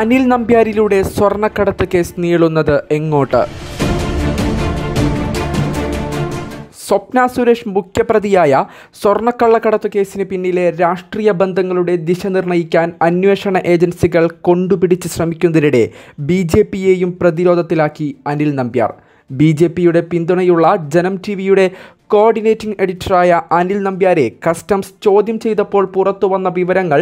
അനിൽ നമ്പ്യാരിലൂടെ സ്വർണ്ണക്കടത്ത് കേസ് നീളുന്നത് എങ്ങോട്ട് സ്വപ്ന സുരേഷ് മുഖ്യപ്രതിയായ സ്വർണ്ണക്കള്ളക്കടത്തു കേസിന് പിന്നിലെ രാഷ്ട്രീയ ബന്ധങ്ങളുടെ ദിശ നിർണ്ണയിക്കാൻ അന്വേഷണ ഏജൻസികൾ കൊണ്ടുപിടിച്ച് ശ്രമിക്കുന്നതിനിടെ ബി ജെ പിയെയും പ്രതിരോധത്തിലാക്കി അനിൽ നമ്പ്യാർ ബി ജെ പിയുടെ പിന്തുണയുള്ള ജനം ടി വിയുടെ കോർഡിനേറ്റിംഗ് എഡിറ്ററായ അനിൽ നമ്പ്യാരെ കസ്റ്റംസ് ചോദ്യം ചെയ്തപ്പോൾ പുറത്തു വന്ന വിവരങ്ങൾ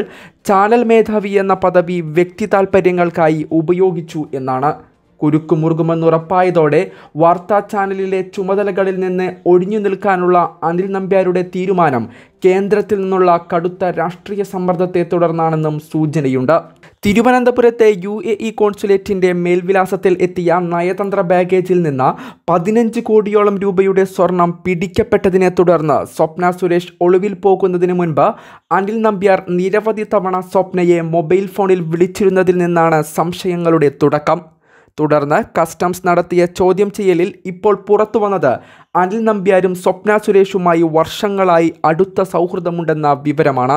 ചാനൽ മേധാവി എന്ന പദവി വ്യക്തി താൽപ്പര്യങ്ങൾക്കായി ഉപയോഗിച്ചു എന്നാണ് ഉറപ്പായതോടെ വാർത്താ ചാനലിലെ ചുമതലകളിൽ നിന്ന് ഒഴിഞ്ഞു നിൽക്കാനുള്ള അനിൽ നമ്പ്യാരുടെ തീരുമാനം കേന്ദ്രത്തിൽ നിന്നുള്ള കടുത്ത രാഷ്ട്രീയ സമ്മർദ്ദത്തെ തുടർന്നാണെന്നും സൂചനയുണ്ട് തിരുവനന്തപുരത്തെ യു എ ഇ കോൺസുലേറ്റിൻ്റെ മേൽവിലാസത്തിൽ എത്തിയ നയതന്ത്ര ബാഗേജിൽ നിന്ന് പതിനഞ്ച് കോടിയോളം രൂപയുടെ സ്വർണം പിടിക്കപ്പെട്ടതിനെ തുടർന്ന് സ്വപ്ന സുരേഷ് ഒളിവിൽ പോകുന്നതിന് മുൻപ് അനിൽ നമ്പ്യാർ നിരവധി തവണ സ്വപ്നയെ മൊബൈൽ ഫോണിൽ വിളിച്ചിരുന്നതിൽ നിന്നാണ് സംശയങ്ങളുടെ തുടക്കം തുടർന്ന് കസ്റ്റംസ് നടത്തിയ ചോദ്യം ചെയ്യലിൽ ഇപ്പോൾ പുറത്തുവന്നത് അനിൽ നമ്പ്യാരും സ്വപ്ന സുരേഷുമായി വർഷങ്ങളായി അടുത്ത സൗഹൃദമുണ്ടെന്ന വിവരമാണ്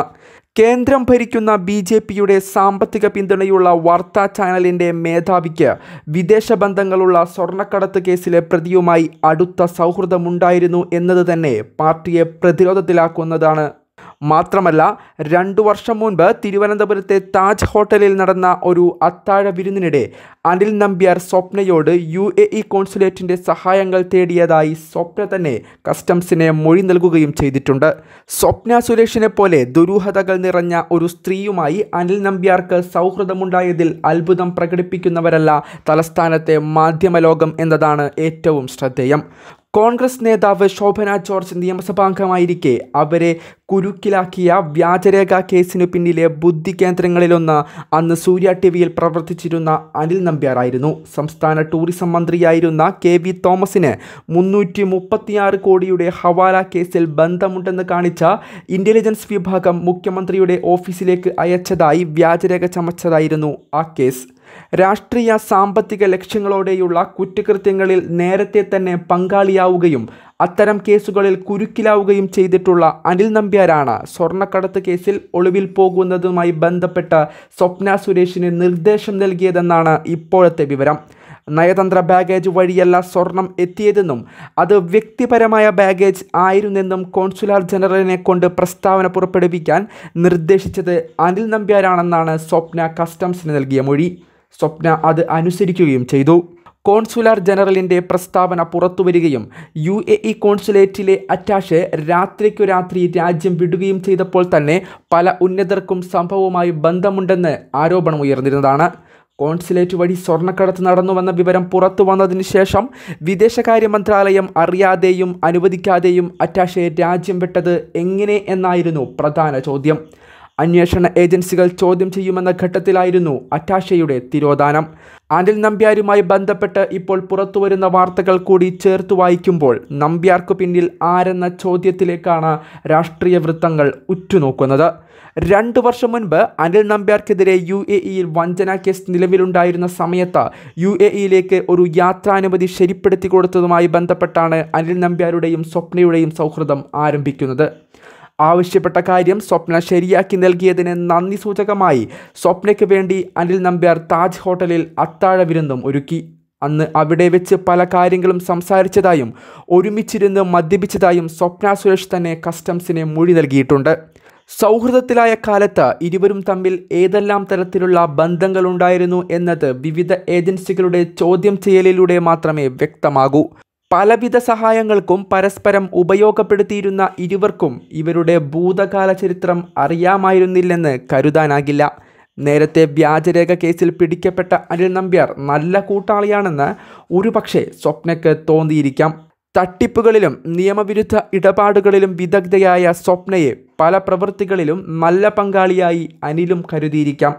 കേന്ദ്രം ഭരിക്കുന്ന ബി ജെ പിയുടെ സാമ്പത്തിക പിന്തുണയുള്ള വാർത്താ ചാനലിൻ്റെ മേധാവിക്ക് വിദേശ ബന്ധങ്ങളുള്ള സ്വർണ്ണക്കടത്ത് കേസിലെ പ്രതിയുമായി അടുത്ത സൗഹൃദമുണ്ടായിരുന്നു എന്നത് തന്നെ പാർട്ടിയെ പ്രതിരോധത്തിലാക്കുന്നതാണ് മാത്രമല്ല രണ്ടു വർഷം മുൻപ് തിരുവനന്തപുരത്തെ താജ് ഹോട്ടലിൽ നടന്ന ഒരു അത്താഴ വിരുന്നിനിടെ അനിൽ നമ്പ്യാർ സ്വപ്നയോട് യു എ ഇ കോൺസുലേറ്റിൻ്റെ സഹായങ്ങൾ തേടിയതായി സ്വപ്ന തന്നെ കസ്റ്റംസിനെ മൊഴി നൽകുകയും ചെയ്തിട്ടുണ്ട് സ്വപ്ന സുരേഷിനെ പോലെ ദുരൂഹതകൾ നിറഞ്ഞ ഒരു സ്ത്രീയുമായി അനിൽ നമ്പ്യാർക്ക് സൗഹൃദമുണ്ടായതിൽ അത്ഭുതം പ്രകടിപ്പിക്കുന്നവരല്ല തലസ്ഥാനത്തെ മാധ്യമലോകം എന്നതാണ് ഏറ്റവും ശ്രദ്ധേയം കോൺഗ്രസ് നേതാവ് ശോഭന ജോർജ് നിയമസഭാംഗമായിരിക്കെ അവരെ കുരുക്കിലാക്കിയ വ്യാജരേഖ കേസിനു പിന്നിലെ ബുദ്ധി കേന്ദ്രങ്ങളിലൊന്ന് അന്ന് സൂര്യ ടി വിയിൽ പ്രവർത്തിച്ചിരുന്ന അനിൽ നമ്പ്യാറായിരുന്നു സംസ്ഥാന ടൂറിസം മന്ത്രിയായിരുന്ന കെ വി തോമസിന് മുന്നൂറ്റി മുപ്പത്തിയാറ് കോടിയുടെ ഹവാല കേസിൽ ബന്ധമുണ്ടെന്ന് കാണിച്ച ഇൻ്റലിജൻസ് വിഭാഗം മുഖ്യമന്ത്രിയുടെ ഓഫീസിലേക്ക് അയച്ചതായി വ്യാജരേഖ ചമച്ചതായിരുന്നു ആ കേസ് രാഷ്ട്രീയ സാമ്പത്തിക ലക്ഷ്യങ്ങളോടെയുള്ള കുറ്റകൃത്യങ്ങളിൽ നേരത്തെ തന്നെ പങ്കാളിയാവുകയും അത്തരം കേസുകളിൽ കുരുക്കിലാവുകയും ചെയ്തിട്ടുള്ള അനിൽ നമ്പ്യാരാണ് സ്വർണ്ണക്കടത്ത് കേസിൽ ഒളിവിൽ പോകുന്നതുമായി ബന്ധപ്പെട്ട് സ്വപ്ന സുരേഷിന് നിർദ്ദേശം നൽകിയതെന്നാണ് ഇപ്പോഴത്തെ വിവരം നയതന്ത്ര ബാഗേജ് വഴിയല്ല സ്വർണം എത്തിയതെന്നും അത് വ്യക്തിപരമായ ബാഗേജ് ആയിരുന്നെന്നും കോൺസുലാർ ജനറലിനെ കൊണ്ട് പ്രസ്താവന പുറപ്പെടുവിക്കാൻ നിർദ്ദേശിച്ചത് അനിൽ നമ്പ്യാരാണെന്നാണ് സ്വപ്ന കസ്റ്റംസിന് നൽകിയ മൊഴി സ്വപ്ന അത് അനുസരിക്കുകയും ചെയ്തു കോൺസുലാർ ജനറലിൻ്റെ പ്രസ്താവന പുറത്തുവരികയും യു എ ഇ കോൺസുലേറ്റിലെ അറ്റാഷെ രാത്രിക്കു രാത്രി രാജ്യം വിടുകയും ചെയ്തപ്പോൾ തന്നെ പല ഉന്നതർക്കും സംഭവവുമായി ബന്ധമുണ്ടെന്ന് ആരോപണം ഉയർന്നിരുന്നതാണ് കോൺസുലേറ്റ് വഴി സ്വർണ്ണക്കടത്ത് നടന്നുവന്ന വിവരം പുറത്തു വന്നതിന് ശേഷം വിദേശകാര്യ മന്ത്രാലയം അറിയാതെയും അനുവദിക്കാതെയും അറ്റാഷെ രാജ്യം വിട്ടത് എങ്ങനെ എന്നായിരുന്നു പ്രധാന ചോദ്യം അന്വേഷണ ഏജൻസികൾ ചോദ്യം ചെയ്യുമെന്ന ഘട്ടത്തിലായിരുന്നു അറ്റാഷയുടെ തിരോധാനം അനിൽ നമ്പ്യാരുമായി ബന്ധപ്പെട്ട് ഇപ്പോൾ പുറത്തുവരുന്ന വാർത്തകൾ കൂടി ചേർത്തു വായിക്കുമ്പോൾ നമ്പ്യാർക്കു പിന്നിൽ ആരെന്ന ചോദ്യത്തിലേക്കാണ് രാഷ്ട്രീയ വൃത്തങ്ങൾ ഉറ്റുനോക്കുന്നത് രണ്ടു വർഷം മുൻപ് അനിൽ നമ്പ്യാർക്കെതിരെ യു എ ഇയിൽ വഞ്ചന കേസ് നിലവിലുണ്ടായിരുന്ന സമയത്ത് യു എ ഇയിലേക്ക് ഒരു യാത്രാനുമതി ശരിപ്പെടുത്തി കൊടുത്തതുമായി ബന്ധപ്പെട്ടാണ് അനിൽ നമ്പ്യാരുടെയും സ്വപ്നയുടെയും സൗഹൃദം ആരംഭിക്കുന്നത് ആവശ്യപ്പെട്ട കാര്യം സ്വപ്ന ശരിയാക്കി നൽകിയതിന് നന്ദി സൂചകമായി സ്വപ്നയ്ക്ക് വേണ്ടി അനിൽ നമ്പ്യാർ താജ് ഹോട്ടലിൽ അത്താഴ വിരുന്നും ഒരുക്കി അന്ന് അവിടെ വെച്ച് പല കാര്യങ്ങളും സംസാരിച്ചതായും ഒരുമിച്ചിരുന്ന് മദ്യപിച്ചതായും സ്വപ്ന സുരേഷ് തന്നെ കസ്റ്റംസിനെ മൊഴി നൽകിയിട്ടുണ്ട് സൗഹൃദത്തിലായ കാലത്ത് ഇരുവരും തമ്മിൽ ഏതെല്ലാം തരത്തിലുള്ള ബന്ധങ്ങളുണ്ടായിരുന്നു എന്നത് വിവിധ ഏജൻസികളുടെ ചോദ്യം ചെയ്യലിലൂടെ മാത്രമേ വ്യക്തമാകൂ പലവിധ സഹായങ്ങൾക്കും പരസ്പരം ഉപയോഗപ്പെടുത്തിയിരുന്ന ഇരുവർക്കും ഇവരുടെ ഭൂതകാല ചരിത്രം അറിയാമായിരുന്നില്ലെന്ന് കരുതാനാകില്ല നേരത്തെ വ്യാജരേഖ കേസിൽ പിടിക്കപ്പെട്ട അനിൽ നമ്പ്യാർ നല്ല കൂട്ടാളിയാണെന്ന് ഒരുപക്ഷെ സ്വപ്നയ്ക്ക് തോന്നിയിരിക്കാം തട്ടിപ്പുകളിലും നിയമവിരുദ്ധ ഇടപാടുകളിലും വിദഗ്ധയായ സ്വപ്നയെ പല പ്രവൃത്തികളിലും നല്ല പങ്കാളിയായി അനിലും കരുതിയിരിക്കാം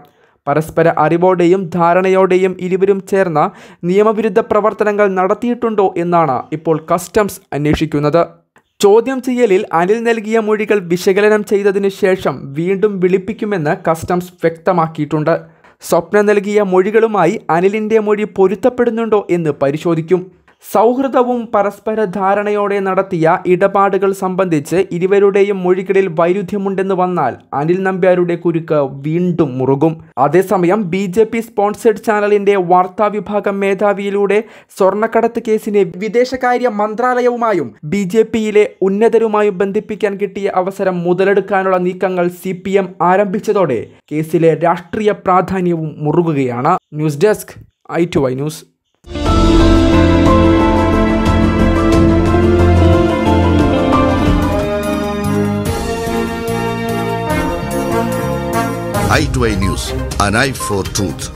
പരസ്പര അറിവോടെയും ധാരണയോടെയും ഇരുവരും ചേർന്ന നിയമവിരുദ്ധ പ്രവർത്തനങ്ങൾ നടത്തിയിട്ടുണ്ടോ എന്നാണ് ഇപ്പോൾ കസ്റ്റംസ് അന്വേഷിക്കുന്നത് ചോദ്യം ചെയ്യലിൽ അനിൽ നൽകിയ മൊഴികൾ വിശകലനം ചെയ്തതിനു ശേഷം വീണ്ടും വിളിപ്പിക്കുമെന്ന് കസ്റ്റംസ് വ്യക്തമാക്കിയിട്ടുണ്ട് സ്വപ്ന നൽകിയ മൊഴികളുമായി അനിലിൻ്റെ മൊഴി പൊരുത്തപ്പെടുന്നുണ്ടോ എന്ന് പരിശോധിക്കും സൗഹൃദവും പരസ്പര ധാരണയോടെ നടത്തിയ ഇടപാടുകൾ സംബന്ധിച്ച് ഇരുവരുടെയും മൊഴികളിൽ വൈരുദ്ധ്യമുണ്ടെന്ന് വന്നാൽ അനിൽ നമ്പ്യാരുടെ കുരുക്ക് വീണ്ടും മുറുകും അതേസമയം ബി ജെ പി സ്പോൺസേഡ് ചാനലിന്റെ വാർത്താ വിഭാഗം മേധാവിയിലൂടെ സ്വർണ്ണക്കടത്ത് കേസിനെ വിദേശകാര്യ മന്ത്രാലയവുമായും ബി ജെ പിയിലെ ഉന്നതരുമായും ബന്ധിപ്പിക്കാൻ കിട്ടിയ അവസരം മുതലെടുക്കാനുള്ള നീക്കങ്ങൾ സി പി എം ആരംഭിച്ചതോടെ കേസിലെ രാഷ്ട്രീയ പ്രാധാന്യവും മുറുകുകയാണ് news desk I two I news I2I News, an eye for truth.